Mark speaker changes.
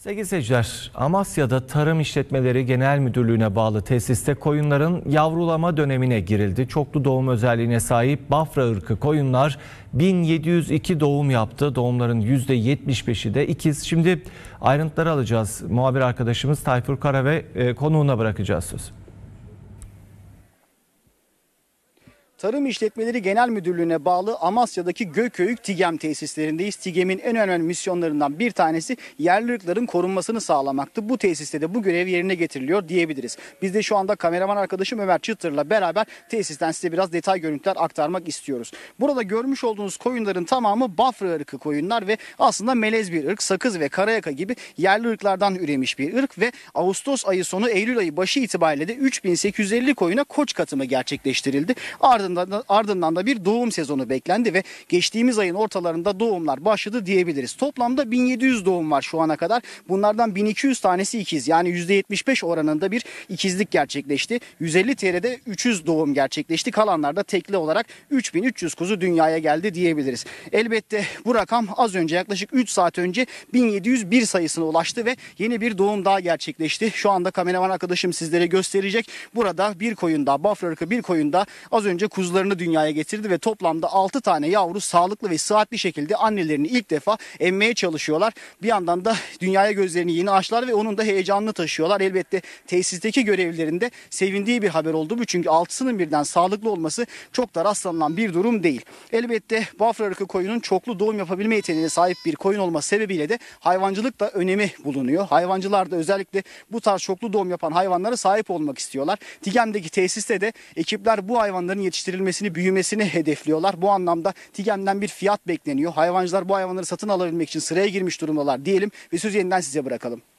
Speaker 1: Sevgili seyirciler, Amasya'da Tarım İşletmeleri Genel Müdürlüğü'ne bağlı tesiste koyunların yavrulama dönemine girildi. Çoklu doğum özelliğine sahip Bafra ırkı koyunlar 1702 doğum yaptı. Doğumların %75'i de ikiz. Şimdi ayrıntıları alacağız. Muhabir arkadaşımız Tayfur Kara ve e, konuğuna bırakacağız sözü.
Speaker 2: Tarım İşletmeleri Genel Müdürlüğü'ne bağlı Amasya'daki Gököyük TİGEM tesislerindeyiz. TİGEM'in en önemli misyonlarından bir tanesi yerli ırkların korunmasını sağlamaktı. Bu tesiste de bu görev yerine getiriliyor diyebiliriz. Biz de şu anda kameraman arkadaşım Ömer Çıtır'la beraber tesisten size biraz detay görüntüler aktarmak istiyoruz. Burada görmüş olduğunuz koyunların tamamı Bafra ırkı koyunlar ve aslında melez bir ırk. Sakız ve Karayaka gibi yerli ırklardan üremiş bir ırk ve Ağustos ayı sonu Eylül ayı başı itibariyle de 3850 koyuna koç katımı gerçekleştirildi. Ardından ardından da, ardından da bir doğum sezonu beklendi ve geçtiğimiz ayın ortalarında doğumlar başladı diyebiliriz. Toplamda 1700 doğum var şu ana kadar. Bunlardan 1200 tanesi ikiz yani %75 oranında bir ikizlik gerçekleşti. 150 TL'de 300 doğum gerçekleşti. Kalanlar da tekli olarak 3300 kuzu dünyaya geldi diyebiliriz. Elbette bu rakam az önce yaklaşık 3 saat önce 1701 sayısına ulaştı ve yeni bir doğum daha gerçekleşti. Şu anda kameraman arkadaşım sizlere gösterecek. Burada bir koyunda, bafra ırkı bir koyunda az önce kuzularını dünyaya getirdi ve toplamda 6 tane yavru sağlıklı ve sıhhatli şekilde annelerini ilk defa emmeye çalışıyorlar. Bir yandan da dünyaya gözlerini yeni açlar ve onun da heyecanını taşıyorlar. Elbette tesisteki görevlilerinde sevindiği bir haber oldu bu. Çünkü 6'sının birden sağlıklı olması çok da rastlanılan bir durum değil. Elbette Bafra ırkı koyunun çoklu doğum yapabilme yeteneğine sahip bir koyun olma sebebiyle de hayvancılık da önemi bulunuyor. Hayvancılar da özellikle bu tarz çoklu doğum yapan hayvanlara sahip olmak istiyorlar. Tigem'deki tesiste de ekipler bu hayvanların yetiştirilmesi geliştirilmesini, büyümesini hedefliyorlar. Bu anlamda TİGEM'den bir fiyat bekleniyor. Hayvancılar bu hayvanları satın alabilmek için sıraya girmiş durumdalar diyelim ve sözü yeniden size bırakalım.